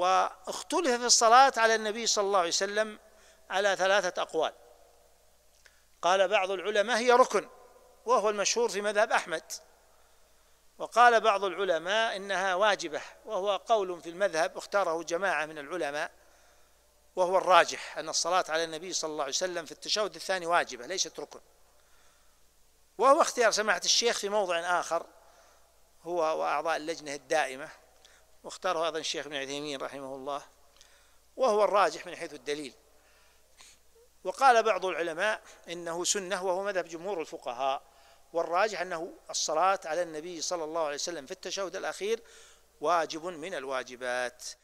واختلف في الصلاة على النبي صلى الله عليه وسلم على ثلاثة أقوال قال بعض العلماء هي ركن وهو المشهور في مذهب أحمد وقال بعض العلماء إنها واجبة وهو قول في المذهب اختاره جماعة من العلماء وهو الراجح أن الصلاة على النبي صلى الله عليه وسلم في التشهد الثاني واجبة ليست ركن وهو اختيار سماحة الشيخ في موضع آخر هو وأعضاء اللجنة الدائمة واختاره أيضا الشيخ ابن عثيمين رحمه الله وهو الراجح من حيث الدليل وقال بعض العلماء إنه سنة وهو مذهب جمهور الفقهاء والراجح أنه الصلاة على النبي صلى الله عليه وسلم في التشهد الأخير واجب من الواجبات